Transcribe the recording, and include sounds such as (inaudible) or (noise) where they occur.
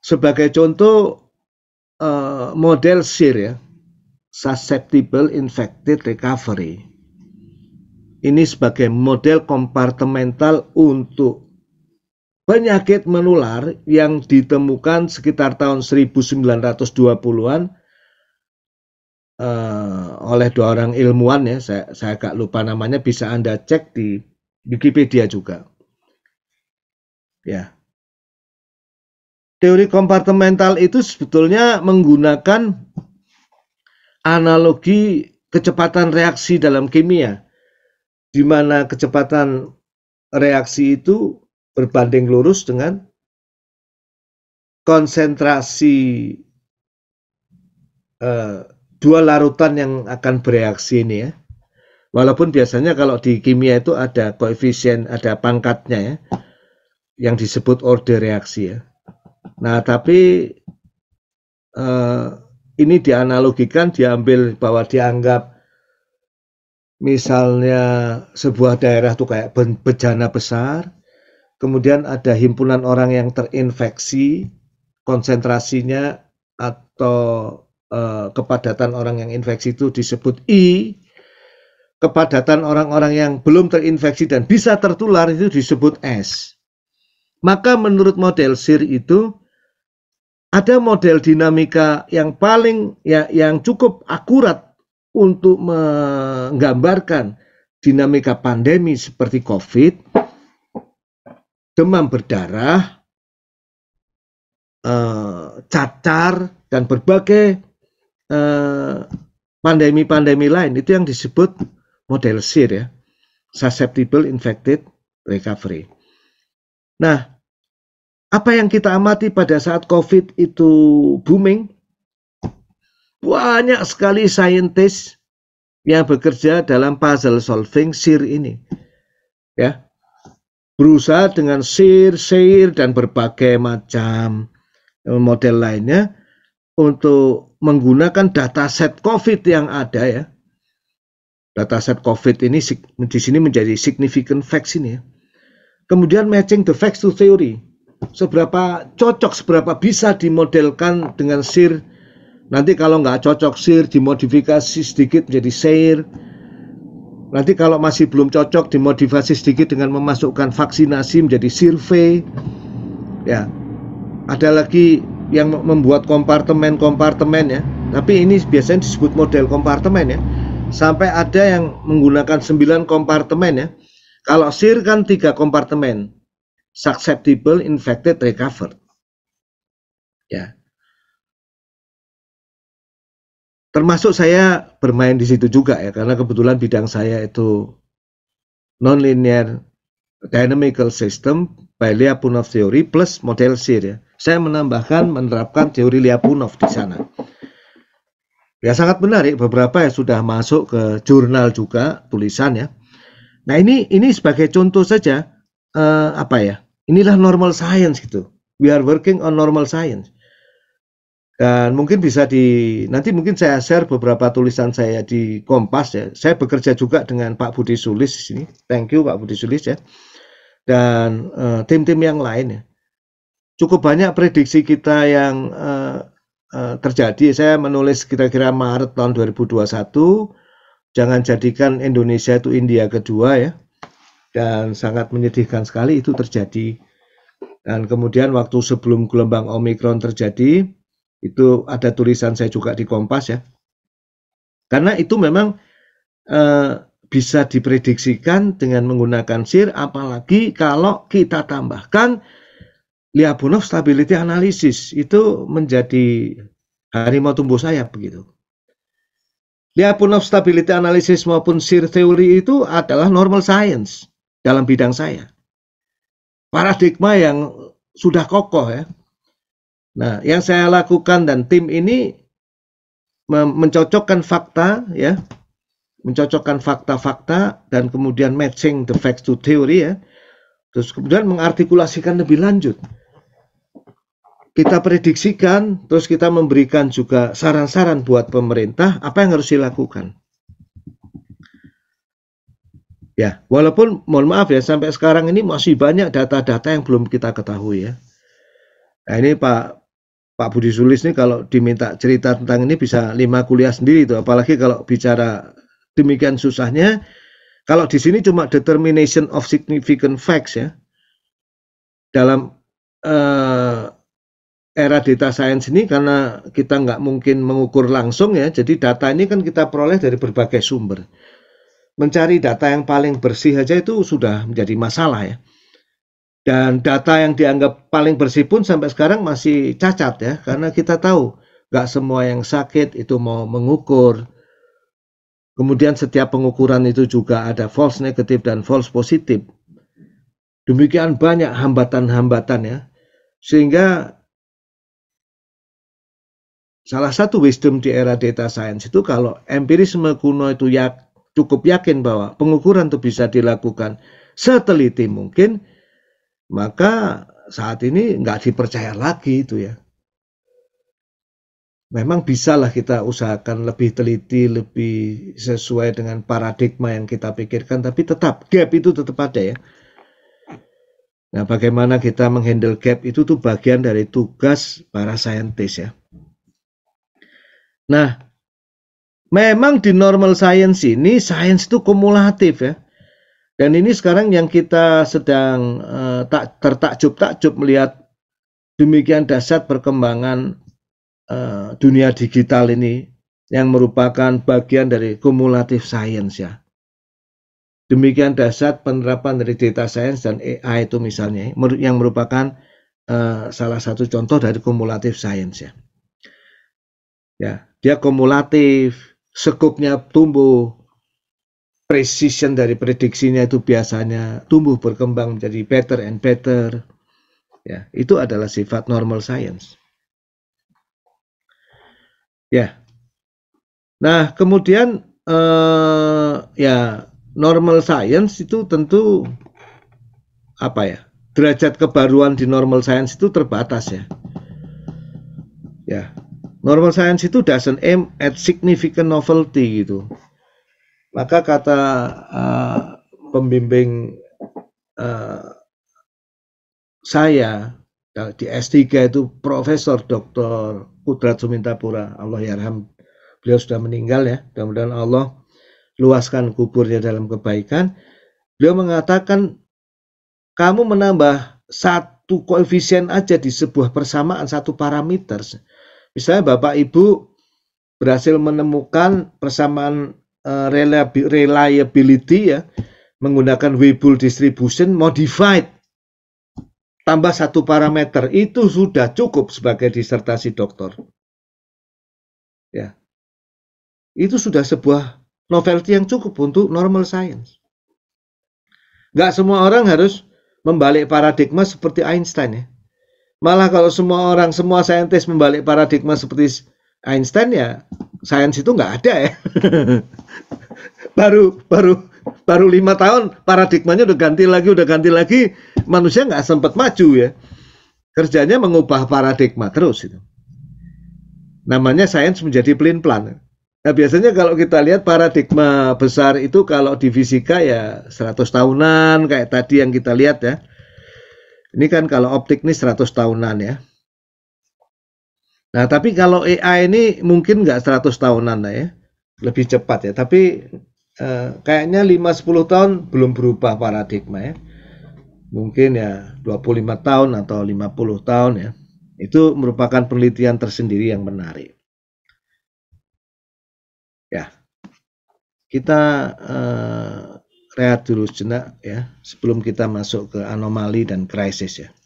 Sebagai contoh uh, model SIR ya, susceptible infected recovery. Ini sebagai model kompartemental untuk penyakit menular yang ditemukan sekitar tahun 1920-an uh, eh, oleh dua orang ilmuwan ya, saya, saya agak lupa namanya, bisa Anda cek di Wikipedia juga. Ya. Teori kompartemental itu sebetulnya menggunakan analogi kecepatan reaksi dalam kimia di mana kecepatan reaksi itu berbanding lurus dengan konsentrasi eh, dua larutan yang akan bereaksi ini ya. Walaupun biasanya kalau di kimia itu ada koefisien, ada pangkatnya ya, yang disebut order reaksi ya. Nah, tapi eh, ini dianalogikan, diambil bahwa dianggap misalnya sebuah daerah itu kayak bejana besar, kemudian ada himpunan orang yang terinfeksi, konsentrasinya atau eh, kepadatan orang yang infeksi itu disebut I, kepadatan orang-orang yang belum terinfeksi dan bisa tertular itu disebut S. Maka menurut model SIR itu ada model dinamika yang paling ya, yang cukup akurat untuk menggambarkan dinamika pandemi seperti COVID, demam berdarah, eh, cacar dan berbagai eh, pandemi-pandemi lain itu yang disebut model SIR ya, susceptible infected recovery. Nah, apa yang kita amati pada saat COVID itu booming? Banyak sekali saintis yang bekerja dalam puzzle solving SIR ini. Ya. Berusaha dengan SIR, SIR dan berbagai macam model lainnya untuk menggunakan data set COVID yang ada ya set COVID ini di sini menjadi significant facts ini ya. Kemudian matching the facts to theory. Seberapa cocok, seberapa bisa dimodelkan dengan SIR. Nanti kalau nggak cocok SIR, dimodifikasi sedikit menjadi SIR. Nanti kalau masih belum cocok, dimodifikasi sedikit dengan memasukkan vaksinasi menjadi survei. Ya, ada lagi yang membuat kompartemen-kompartemen ya. Tapi ini biasanya disebut model kompartemen ya sampai ada yang menggunakan 9 kompartemen ya. Kalau SIR kan 3 kompartemen. Susceptible, infected, recovered. Ya. Termasuk saya bermain di situ juga ya karena kebetulan bidang saya itu nonlinear dynamical system by Lyapunov theory plus model SIR ya. Saya menambahkan menerapkan teori Lyapunov di sana. Ya sangat menarik beberapa yang sudah masuk ke jurnal juga tulisan ya. Nah ini ini sebagai contoh saja uh, apa ya? Inilah normal science gitu. We are working on normal science. Dan mungkin bisa di nanti mungkin saya share beberapa tulisan saya di Kompas ya. Saya bekerja juga dengan Pak Budi Sulis di sini. Thank you Pak Budi Sulis ya. Dan eh, tim-tim uh, yang lain ya. Cukup banyak prediksi kita yang uh, Eh, terjadi saya menulis kira-kira Maret tahun 2021 jangan jadikan Indonesia itu India kedua ya dan sangat menyedihkan sekali itu terjadi dan kemudian waktu sebelum gelombang Omikron terjadi itu ada tulisan saya juga di Kompas ya karena itu memang eh, bisa diprediksikan dengan menggunakan sir apalagi kalau kita tambahkan Liabunov Stability Analysis itu menjadi harimau tumbuh sayap begitu. Liabunov Stability Analysis maupun SIR Theory itu adalah normal science dalam bidang saya. Paradigma yang sudah kokoh ya. Nah, yang saya lakukan dan tim ini mencocokkan fakta ya, mencocokkan fakta-fakta dan kemudian matching the facts to theory ya Terus kemudian mengartikulasikan lebih lanjut. Kita prediksikan, terus kita memberikan juga saran-saran buat pemerintah apa yang harus dilakukan. Ya, walaupun mohon maaf ya sampai sekarang ini masih banyak data-data yang belum kita ketahui ya. Nah, ini Pak Pak Budi Sulis nih kalau diminta cerita tentang ini bisa lima kuliah sendiri itu apalagi kalau bicara demikian susahnya kalau di sini cuma determination of significant facts ya. Dalam uh, era data science ini karena kita nggak mungkin mengukur langsung ya, jadi data ini kan kita peroleh dari berbagai sumber. Mencari data yang paling bersih aja itu sudah menjadi masalah ya. Dan data yang dianggap paling bersih pun sampai sekarang masih cacat ya, karena kita tahu nggak semua yang sakit itu mau mengukur, Kemudian setiap pengukuran itu juga ada false negatif dan false positif. Demikian banyak hambatan-hambatan ya. Sehingga salah satu wisdom di era data science itu kalau empirisme kuno itu ya, cukup yakin bahwa pengukuran itu bisa dilakukan seteliti mungkin, maka saat ini nggak dipercaya lagi itu ya memang bisalah kita usahakan lebih teliti, lebih sesuai dengan paradigma yang kita pikirkan, tapi tetap gap itu tetap ada ya. Nah, bagaimana kita menghandle gap itu tuh bagian dari tugas para saintis ya. Nah, memang di normal science ini science itu kumulatif ya. Dan ini sekarang yang kita sedang uh, tak tertakjub-takjub melihat demikian dasar perkembangan Eh, dunia digital ini yang merupakan bagian dari kumulatif science ya. Demikian dasar penerapan dari data science dan AI itu misalnya yang merupakan uh, salah satu contoh dari kumulatif science ya. Ya, dia kumulatif, sekupnya tumbuh, precision dari prediksinya itu biasanya tumbuh berkembang menjadi better and better. Ya, itu adalah sifat normal science. Ya. Nah, kemudian eh, ya normal science itu tentu apa ya? Derajat kebaruan di normal science itu terbatas ya. Ya. Normal science itu doesn't aim at significant novelty gitu. Maka kata uh, pembimbing uh, saya di S3 itu profesor doktor Kudrat Sumintapura Allah yarham ya beliau sudah meninggal ya mudah-mudahan Allah luaskan kuburnya dalam kebaikan beliau mengatakan kamu menambah satu koefisien aja di sebuah persamaan satu parameter misalnya Bapak Ibu berhasil menemukan persamaan eh, reliability ya menggunakan Weibull distribution modified tambah satu parameter itu sudah cukup sebagai disertasi doktor. Ya. Itu sudah sebuah novelty yang cukup untuk normal science. Gak semua orang harus membalik paradigma seperti Einstein ya. Malah kalau semua orang, semua saintis membalik paradigma seperti Einstein ya, sains itu nggak ada ya. (laughs) baru baru baru lima tahun paradigmanya udah ganti lagi, udah ganti lagi, manusia nggak sempat maju ya. Kerjanya mengubah paradigma terus itu. Namanya sains menjadi pelin-pelan. Nah, biasanya kalau kita lihat paradigma besar itu kalau di fisika ya 100 tahunan kayak tadi yang kita lihat ya. Ini kan kalau optik ini 100 tahunan ya. Nah, tapi kalau AI ini mungkin nggak 100 tahunan ya. Lebih cepat ya. Tapi eh, kayaknya 5-10 tahun belum berubah paradigma ya mungkin ya 25 tahun atau 50 tahun ya. Itu merupakan penelitian tersendiri yang menarik. Ya. Kita eh, rehat dulu sejenak ya sebelum kita masuk ke anomali dan krisis ya.